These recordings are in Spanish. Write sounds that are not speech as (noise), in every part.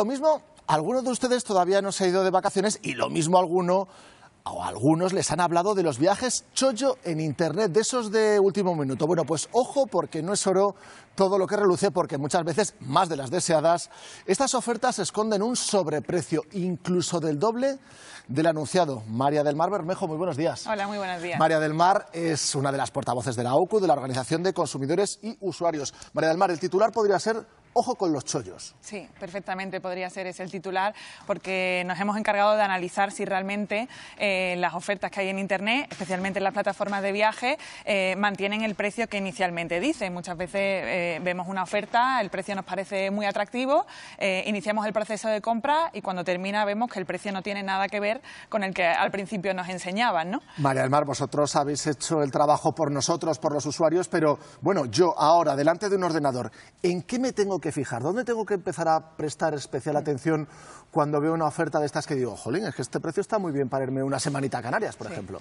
lo mismo, alguno de ustedes todavía no se ha ido de vacaciones y lo mismo alguno o algunos les han hablado de los viajes chollo en internet, de esos de último minuto. Bueno, pues ojo porque no es oro todo lo que reluce, porque muchas veces, más de las deseadas, estas ofertas esconden un sobreprecio, incluso del doble del anunciado. María del Mar Bermejo, muy buenos días. Hola, muy buenos días. María del Mar es una de las portavoces de la OCU, de la Organización de Consumidores y Usuarios. María del Mar, el titular podría ser Ojo con los chollos. Sí, perfectamente podría ser ese el titular, porque nos hemos encargado de analizar si realmente eh, las ofertas que hay en Internet, especialmente en las plataformas de viaje, eh, mantienen el precio que inicialmente dicen. Muchas veces eh, vemos una oferta, el precio nos parece muy atractivo, iniciamos el proceso de compra y cuando termina vemos que el precio no tiene nada que ver con el que al principio nos enseñaban. ¿no? María Almar, vosotros habéis hecho el trabajo por nosotros, por los usuarios, pero bueno, yo ahora, delante de un ordenador, ¿en qué me tengo que fijar? ¿Dónde tengo que empezar a prestar especial atención cuando veo una oferta de estas que digo, jolín, es que este precio está muy bien para irme una semanita a Canarias, por ejemplo?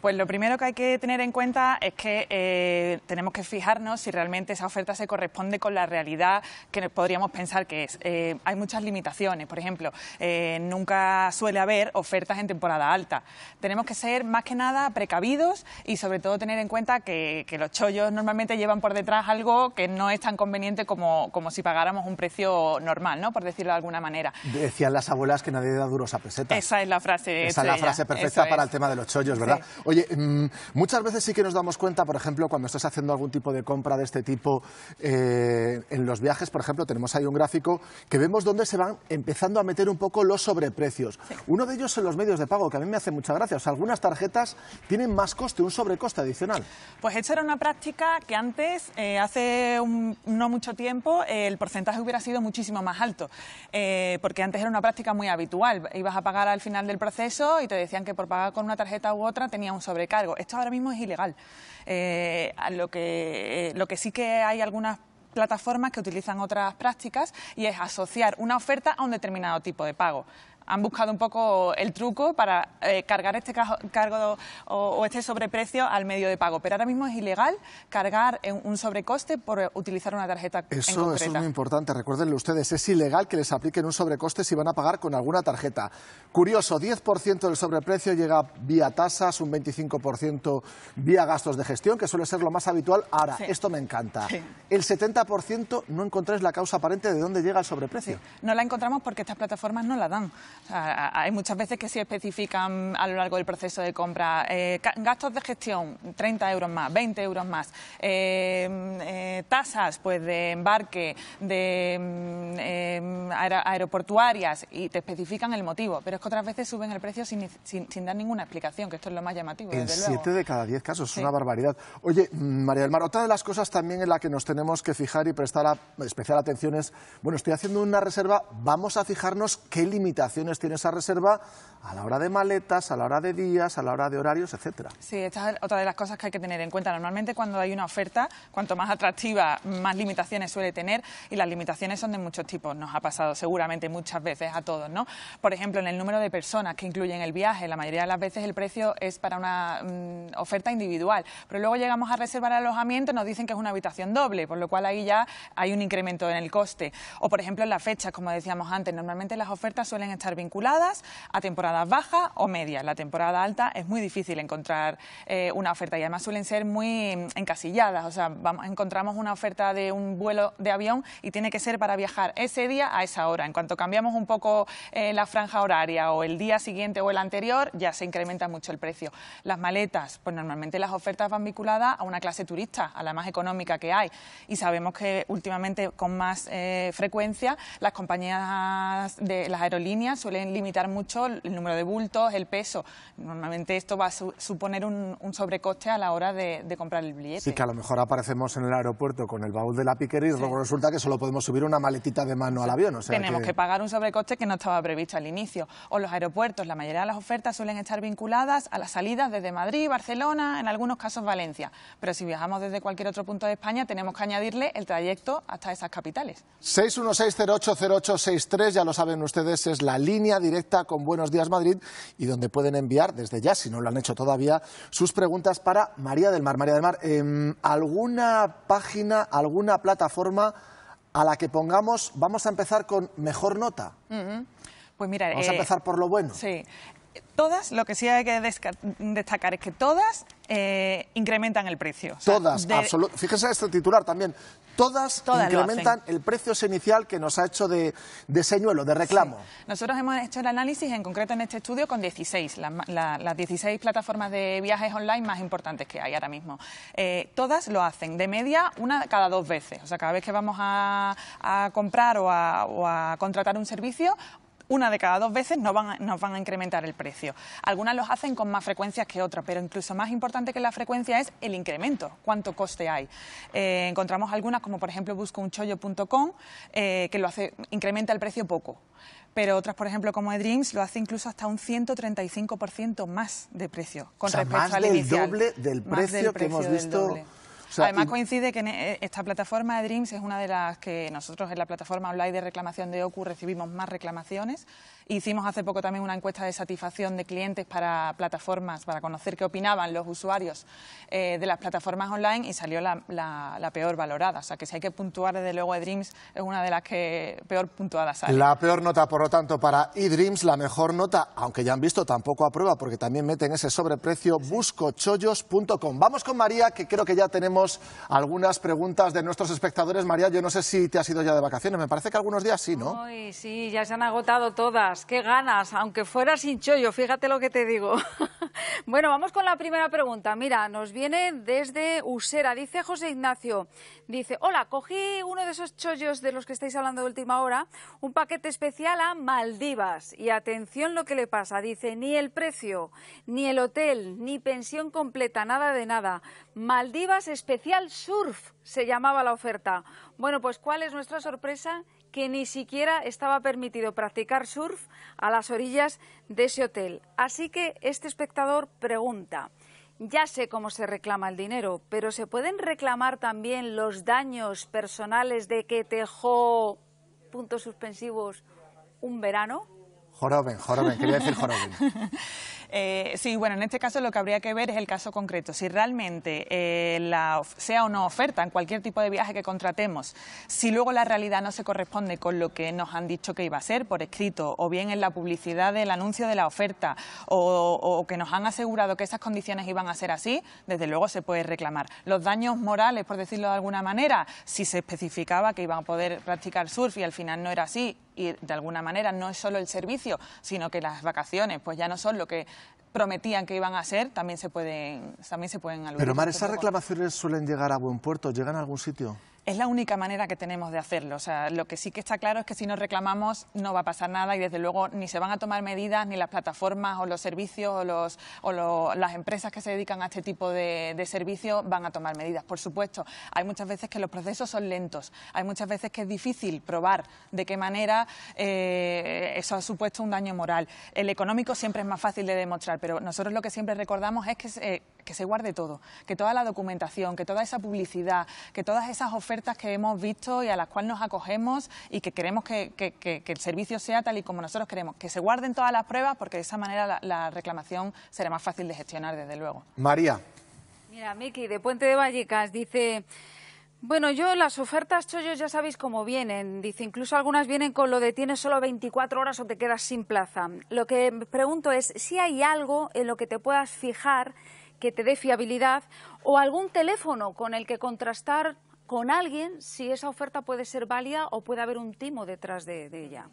Pues lo primero que hay que tener en cuenta es que eh, tenemos que fijarnos si realmente esa oferta se corresponde con la realidad que podríamos pensar que es. Eh, hay muchas limitaciones, por ejemplo, eh, nunca suele haber ofertas en temporada alta. Tenemos que ser más que nada precavidos y sobre todo tener en cuenta que, los chollos normalmente llevan por detrás algo que no es tan conveniente como, como si pagáramos un precio normal, ¿no? por decirlo de alguna manera. Decían las abuelas que nadie da duros a pesetas. Esa es la frase. Esa es la frase perfecta para el tema de los chollos, ¿verdad? Oye, mm, muchas veces sí que nos damos cuenta, por ejemplo, cuando estás haciendo algún tipo de compra de este tipo eh, en los viajes, por ejemplo, tenemos ahí un gráfico que vemos dónde se van empezando a meter un poco los sobreprecios. Uno de ellos son los medios de pago, que a mí me hace mucha gracia. O sea, algunas tarjetas tienen más coste, un sobrecoste adicional. Pues esto era una práctica que antes, eh, hace no mucho tiempo, el porcentaje hubiera sido muchísimo más alto, eh, porque antes era una práctica muy habitual. Ibas a pagar al final del proceso y te decían que por pagar con una tarjeta u otra tenía un sobrecargo. Esto ahora mismo es ilegal. Eh, lo, que, eh, lo que sí que hay algunas plataformas que utilizan otras prácticas y es asociar una oferta a un determinado tipo de pago han buscado un poco el truco para eh, cargar este cargo o, este sobreprecio al medio de pago. Pero ahora mismo es ilegal cargar un sobrecoste por utilizar una tarjeta. Eso, en eso es muy importante. recuerdenle ustedes, es ilegal que les apliquen un sobrecoste si van a pagar con alguna tarjeta. Curioso, 10% del sobreprecio llega vía tasas, un 25% vía gastos de gestión, que suele ser lo más habitual. Ahora, esto me encanta. El 70% no encontráis la causa aparente de dónde llega el sobreprecio. No la encontramos porque estas plataformas no la dan. Hay muchas veces que se especifican a lo largo del proceso de compra eh, gastos de gestión, 30 euros más, 20 euros más, eh, eh, tasas pues, de embarque, de mm, em, aeroportuarias y te especifican el motivo, pero es que otras veces suben el precio sin, sin, dar ninguna explicación, que esto es lo más llamativo. En 7 de cada 10 casos, es una barbaridad. Oye, mm, María del Mar, otra de las cosas también en la que nos tenemos que fijar y prestar especial atención es, bueno, estoy haciendo una reserva, vamos a fijarnos qué limitaciones tiene esa reserva a la hora de maletas, a la hora de días, a la hora de horarios, etcétera. Sí, esta es otra de las cosas que hay que tener en cuenta. Normalmente cuando hay una oferta, cuanto más atractiva, más limitaciones suele tener y las limitaciones son de muchos tipos. Nos ha pasado seguramente muchas veces a todos, ¿no? Por ejemplo, en el número de personas que incluyen el viaje, la mayoría de las veces el precio es para una mm, oferta individual, pero luego llegamos a reservar alojamiento, nos dicen que es una habitación doble, por lo cual ahí ya hay un incremento en el coste. O por ejemplo, en las fechas, como decíamos antes, normalmente las ofertas suelen estar bien vinculadas a temporadas bajas o medias. La temporada alta es muy difícil encontrar eh, una oferta y además suelen ser muy mm, encasilladas. O sea, vamos, encontramos una oferta de un vuelo de avión y tiene que ser para viajar ese día a esa hora. En cuanto cambiamos un poco eh, la franja horaria o el día siguiente o el anterior, ya se incrementa mucho el precio. Las maletas, pues normalmente las ofertas van vinculadas a una clase turista, a la más económica que hay. Y sabemos que últimamente con más eh, frecuencia las compañías de las aerolíneas suelen limitar mucho el número de bultos, el peso. Normalmente esto va a suponer un, sobrecoste a la hora de, comprar el billete. Sí, que a lo mejor aparecemos en el aeropuerto con el baúl de la piquería y luego resulta que solo podemos subir una maletita de mano al avión. Tenemos que... que... pagar un sobrecoste que no estaba previsto al inicio. O los aeropuertos, la mayoría de las ofertas suelen estar vinculadas a las salidas desde Madrid, Barcelona, en algunos casos Valencia. Pero si viajamos desde cualquier otro punto de España, tenemos que añadirle el trayecto hasta esas capitales. 616080863, ya lo saben ustedes, es la línea línea directa con Buenos Días Madrid y donde pueden enviar desde ya, si no lo han hecho todavía, sus preguntas para María del Mar. María del Mar, em, ¿alguna página, alguna plataforma a la que pongamos, vamos a empezar con mejor nota? Mm-hmm. Pues mira, Vamos a eh, empezar por lo bueno. Sí. Todas, lo que sí hay que destacar es que todas eh, incrementan el precio. todas, de... Fíjese este titular también. Todas, incrementan el precio inicial que nos ha hecho de, de señuelo, de reclamo. Nosotros hemos hecho el análisis, en concreto en este estudio, con 16, las 16 plataformas de viajes online más importantes que hay ahora mismo. Eh, todas lo hacen, de media, una cada dos veces. O sea, cada vez que vamos a, comprar o a contratar un servicio, una de cada dos veces no nos van a incrementar el precio. Algunas los hacen con más frecuencias que otras, pero incluso más importante que la frecuencia es el incremento, cuánto coste hay. Eh, encontramos algunas como por ejemplo buscounchollo.com eh, que lo hace, incrementa el precio poco, pero otras, por ejemplo, como eDreams, lo hace incluso hasta un 135% más de precio con respecto al del doble del precio, que hemos visto. Además coincide que e, e, esta plataforma de Dreams es una de las que nosotros en la plataforma online de reclamación de OCU recibimos más reclamaciones Hicimos hace poco también una encuesta de satisfacción de clientes para plataformas, para conocer qué opinaban los usuarios eh, de las plataformas online y salió la, peor valorada. O sea, que si hay que puntuar, desde luego, eDreams es una de las que peor puntuadas sale. La peor nota, por lo tanto, para eDreams, la mejor nota, aunque ya han visto, tampoco aprueba porque también meten ese sobreprecio, buscochollos.com. Vamos con María, que creo que ya tenemos algunas preguntas de nuestros espectadores. María, yo no sé si te has ido ya de vacaciones, me parece que algunos días sí, ¿no? sí, ya se han agotado todas que qué ganas, aunque fuera sin chollo, fíjate lo que te digo. (laughs) bueno, vamos con la primera pregunta. Mira, nos viene desde Usera, dice José Ignacio, dice, hola, cogí uno de esos chollos de los que estáis hablando de última hora, un paquete especial a Maldivas. Y atención lo que le pasa, dice, ni el precio, ni el hotel, ni pensión completa, nada de nada. Maldivas Especial Surf se llamaba la oferta. Bueno, pues ¿cuál es nuestra sorpresa? Que ni siquiera estaba permitido practicar surf a las orillas de ese hotel. Así que este espectador pregunta, ya sé cómo se reclama el dinero, pero ¿se pueden reclamar también los daños personales de que tejó puntos suspensivos un verano? Joroben, joroben, quería decir joroben. (laughs) Eh, sí, bueno, en este caso lo que habría que ver es el caso concreto. Si realmente eh, sea o no oferta en cualquier tipo de viaje que contratemos, si luego la realidad no se corresponde con lo que nos han dicho que iba a ser por escrito o bien en la publicidad del anuncio de la oferta o, o que nos han asegurado que esas condiciones iban a ser así, desde luego se puede reclamar. Los daños morales, por decirlo de alguna manera, si se especificaba que iban a poder practicar surf y al final no era así y de alguna manera no es solo el servicio, sino que las vacaciones pues ya no son lo que prometían que iban a ser, también se pueden, también se pueden aludir. Pero Mar, ¿esas pues, reclamaciones suelen llegar a buen puerto? ¿Llegan a algún sitio? es la única manera que tenemos de hacerlo. O sea, lo que sí que está claro es que si nos reclamamos no va a pasar nada y desde luego ni se van a tomar medidas ni las plataformas o los servicios o, los, o las empresas que se dedican a este tipo de, servicios van a tomar medidas. Por supuesto, hay muchas veces que los procesos son lentos, hay muchas veces que es difícil probar de qué manera eh, eso ha supuesto un daño moral. El económico siempre es más fácil de demostrar, pero nosotros lo que siempre recordamos es que que se guarde todo, que toda la documentación, que toda esa publicidad, que todas esas ofertas que hemos visto y a las cuales nos acogemos y que queremos que, el servicio sea tal y como nosotros queremos, que se guarden todas las pruebas porque de esa manera la, la reclamación será más fácil de gestionar, desde luego. María. Mira, Miki, de Puente de Vallecas, dice... Bueno, yo las ofertas chollos ya sabéis cómo vienen. Dice, incluso algunas vienen con lo de tienes solo 24 horas o te quedas sin plaza. Lo que pregunto es si hay algo en lo que te puedas fijar que te dé fiabilidad o algún teléfono con el que contrastar con alguien si esa oferta puede ser válida o puede haber un timo detrás de, ella.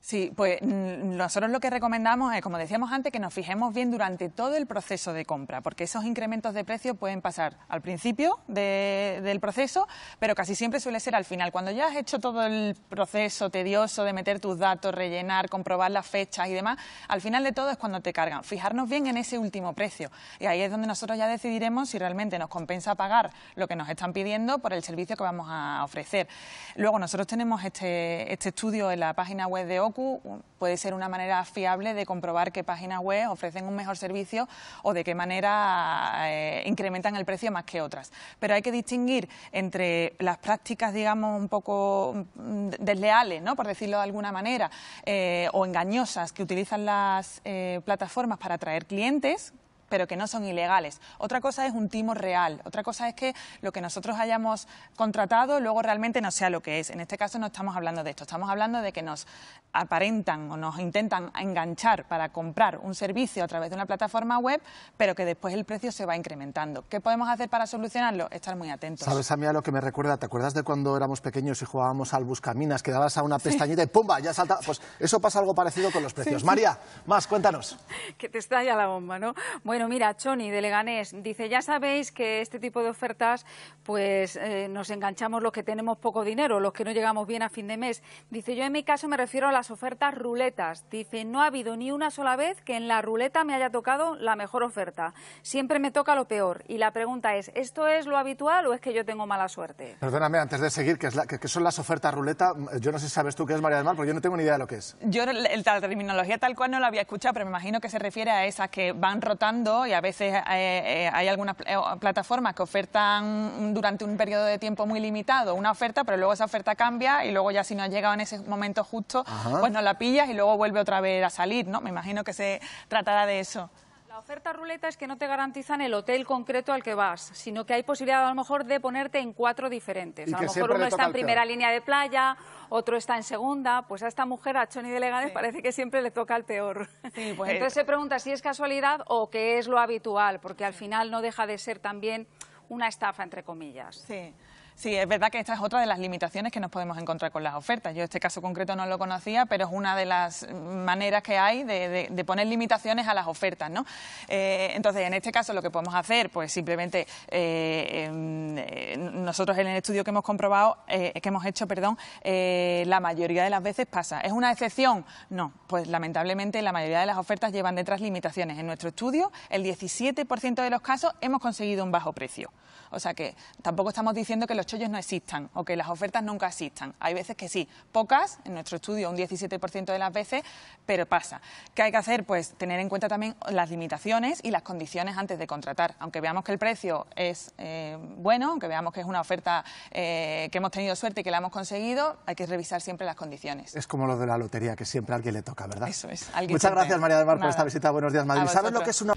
Sí, pues mm, nosotros lo que recomendamos es, como decíamos antes, que nos fijemos bien durante todo el proceso de compra, porque esos incrementos de precio pueden pasar al principio del proceso, pero casi siempre suele ser al final. Cuando ya has hecho todo el proceso tedioso de meter tus datos, rellenar, comprobar las fechas y demás, al final de todo es cuando te cargan. Fijarnos bien en ese último precio. Y ahí es donde nosotros ya decidiremos si realmente nos compensa pagar lo que nos están pidiendo por el servicio que vamos a ofrecer. Luego, nosotros tenemos este, este estudio en la página web de puede ser una manera fiable de comprobar qué páginas web ofrecen un mejor servicio o de qué manera eh, incrementan el precio más que otras. Pero hay que distinguir entre las prácticas, digamos, un poco mm, desleales, ¿no? por decirlo de alguna manera, eh, o engañosas que utilizan las eh, plataformas para atraer clientes, pero que no son ilegales. Otra cosa es un timo real, otra cosa es que lo que nosotros hayamos contratado luego realmente no sea lo que es. En este caso no estamos hablando de esto, estamos hablando de que nos aparentan o nos intentan enganchar para comprar un servicio a través de una plataforma web, pero que después el precio se va incrementando. ¿Qué podemos hacer para solucionarlo? Estar muy atentos. ¿Sabes a mí a lo que me recuerda? ¿Te acuerdas de cuando éramos pequeños y jugábamos al Buscaminas, que dabas a una pestañita y ¡pumba! ya salta? Pues eso pasa algo parecido con los precios. María, más, cuéntanos. Que te estalla la bomba, ¿no? Bueno, mira, Choni de Leganés dice, ya sabéis que este tipo de ofertas, pues eh, nos enganchamos los que tenemos poco dinero, los que no llegamos bien a fin de mes. Dice, yo en mi caso me refiero a las ofertas ruletas. Dice, no ha habido ni una sola vez que en la ruleta me haya tocado la mejor oferta. Siempre me toca lo peor. Y la pregunta es, ¿esto es lo habitual o es que yo tengo mala suerte? Perdóname, antes de seguir, que, son las ofertas ruleta, mm, yo no sé si sabes tú qué es María del Mar, porque yo no tengo ni idea de lo que es. Yo la terminología tal cual no la había escuchado, pero me imagino que se refiere a esas que van rotando y a veces eh, eh, hay algunas eh, plataformas que ofertan durante un periodo de tiempo muy limitado una oferta, pero luego esa oferta cambia y luego ya si no ha llegado en ese momento justo, pues no la pillas y luego vuelve otra vez a salir, ¿no? Me imagino que se tratará de eso. La oferta ruleta es que no te garantizan el hotel concreto al que vas, sino que hay posibilidad a lo mejor de ponerte en cuatro diferentes. a lo mejor uno está en primera línea de playa, otro está en segunda, pues a esta mujer, a Choni de Leganes, parece que siempre le toca el peor. Pues (laughs) entonces se pregunta si es casualidad o qué es lo habitual, porque al final no deja de ser también una estafa, entre comillas. Sí. Sí, es verdad que esta es otra de las limitaciones que nos podemos encontrar con las ofertas. Yo este caso concreto no lo conocía, pero es una de las maneras que hay de, poner limitaciones a las ofertas, ¿no? Eh, entonces, en este caso lo que podemos hacer, pues simplemente eh, em, eh, nosotros en el estudio que hemos comprobado, que hemos hecho, perdón, la mayoría de las veces pasa. ¿Es una excepción? No, pues lamentablemente la mayoría de las ofertas llevan detrás limitaciones. En nuestro estudio, el 17% de los casos hemos conseguido un bajo precio. O sea que tampoco estamos diciendo que los ellos no existan o que las ofertas nunca existan. Hay veces que sí, pocas, en nuestro estudio un 17% de las veces, pero pasa. ¿Qué hay que hacer? Pues tener en cuenta también las limitaciones y las condiciones antes de contratar. Aunque veamos que el precio es eh, bueno, aunque veamos que es una oferta eh, que hemos tenido suerte y que la hemos conseguido, hay que revisar siempre las condiciones. Es como lo de la lotería, que siempre a alguien le toca, ¿verdad? Eso es. Muchas gracias, María del Mar, por esta visita. Buenos días, Madrid. ¿Sabes lo que es una...